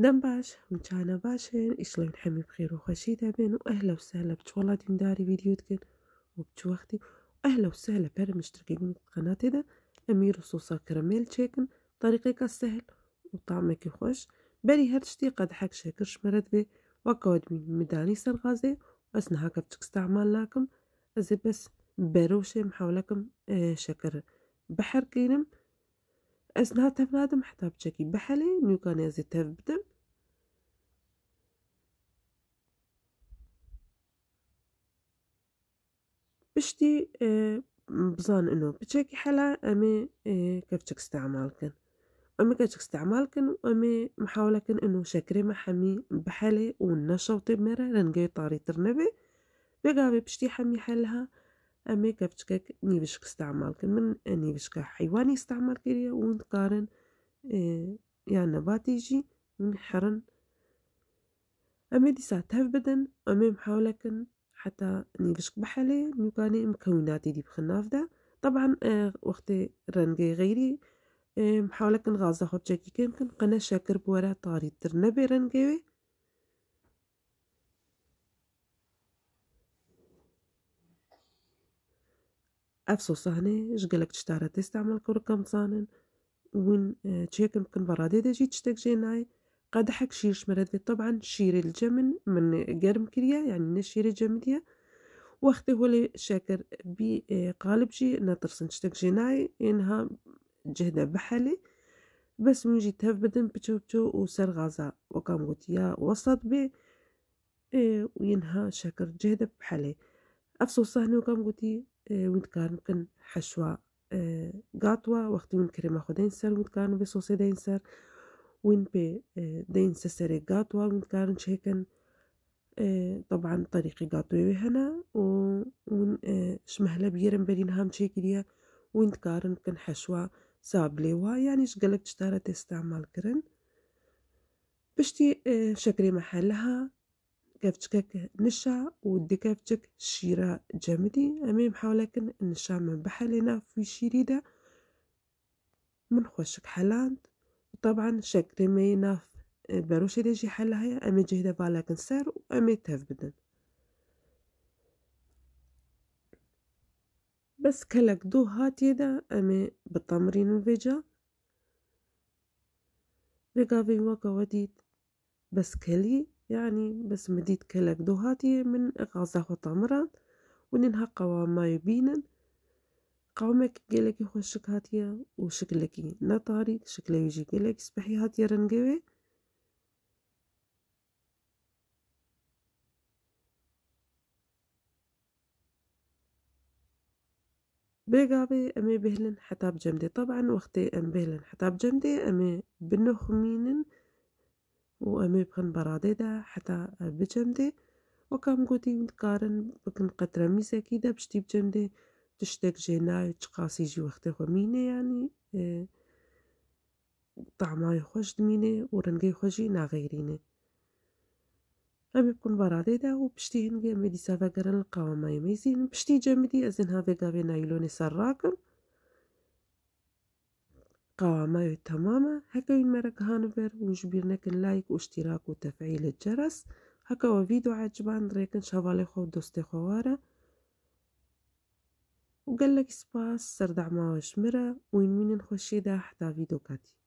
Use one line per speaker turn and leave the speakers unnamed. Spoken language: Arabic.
دمباش باش متشانا باشين شلون حمي بخير وخشي دابين واهلا وسهلا بتولاد داري فيديو تكن وبتوختي اهلا وسهلا بهلا مشتركين من القناة دا امير وصوصا كراميل تشيكن طريقك سهل وطعمك كيخوش باري هرشتي قد حك شاكرش مرد بي وكود من مداني سرغازي واسنا هكا استعمال لكم ازي بس باروشي محاولكم آه شكر بحر كينم اسنها تفنادم حتى بشكي بحلي نيو كان يزي تفبدم بشتي آه، بظن انه بتشيكي حالها امي آه، كبتشك استعمالكن امي كبتشك استعمالكن وامي محاولكن انه شكري محمي بحالي ونشوطي بمرة رنجي طاري ترنبي بقابي بشتي حمي حالها امي كبتشكك نيبشك استعمالكن من نيبشك حيواني استعمالكن ونقارن آه، يعني نباتي جي ونحرن أمي دي ساعتها بدن أمي محاولكن حتى نيفش بحالي نوكاني مكوناتي دي بخنا فدا طبعا آه وقت رنقي غيري آه محاولة غازة خب جاكي كن كن قنا شاكر بورا طاري درنا بي رنقيوي افسوس هنا شقلك تشتارة تستعمل كوركم صانن وين آه، تشيكم كن برادي دي جي تشتك جيناي قدحك شيرش مرضي طبعا شير الجمن من قرم كريا يعني نشير الجمن ديا وقته هو شاكر بي آه، قالب جي نطرسن شتك جناي إنها جهدة بحالي بس من جيت بدن بتشو بتشو وسر غازا وقام قلت يا وسط بي آه، وينها شاكر جهدة بحالي أفسو صهني وقام قلت آه، وين كان ممكن حشوة قاطوة وقت من كريمة خدين سر وين كان بصوصي دين سر وين بي دين سسري قاطوة وين كارن شيكن آه، طبعا طريقي قاطوة هنا وين آه، شمهلا بيرن بدين هام شيكليا وين كارن كن حشوة سابلي يعني شقلك تشتارة استعمال كرن بشتي آه، شكري محلها كفتشكك نشا ودي كفتشك شيرة جامدي أمي محاولكن نشا من بحلنا في شيريدة من خوشك حلاند وطبعا شكل مينا آه، باروش يجي حلها أمي جهدة بالا كنسار وأمي تهف بدن بس كلك دو هات يدا أمي بالتمرين الفيجا رقابي وقا وديد بس كلي يعني بس مديد كلك دو هاتي من غازة وطمران وننها قوام ما يبينن قومك قالك يخشك هاتيا وشكلك نطاري شكله يجي قالك سبحي هاتيا رنقوي بقابي أمي بهلن حتاب جمدي طبعا واختي أم بهلن حتاب جمدي أمي بنوخ مينن وأمي بخن دا حتى بجمدي وكم قوتي متقارن بكن قطرة ميزة كيدا بشتي بجمدي تشتاق جينا تشقاص جي خداوة مينا يعني آه طعما دمينه ورنجي ورنقا يخوجي نا غيرينا أم يكون برادي دا وبشتي هنقا مدي سافا قرن القوامة ما يميزين بشتي جامدي أزن هافي قابي نايلوني سراكم قاوة ما تماما هكا ينمرك هانفر ونجبير نكن لايك واشتراك وتفعيل الجرس هكا وفيديو عجبان ريكن شافالي خو دوستي خوارا وقال لك سباس سردع ماوش مرة وين وين نخشي دا حتى فيديو كاتي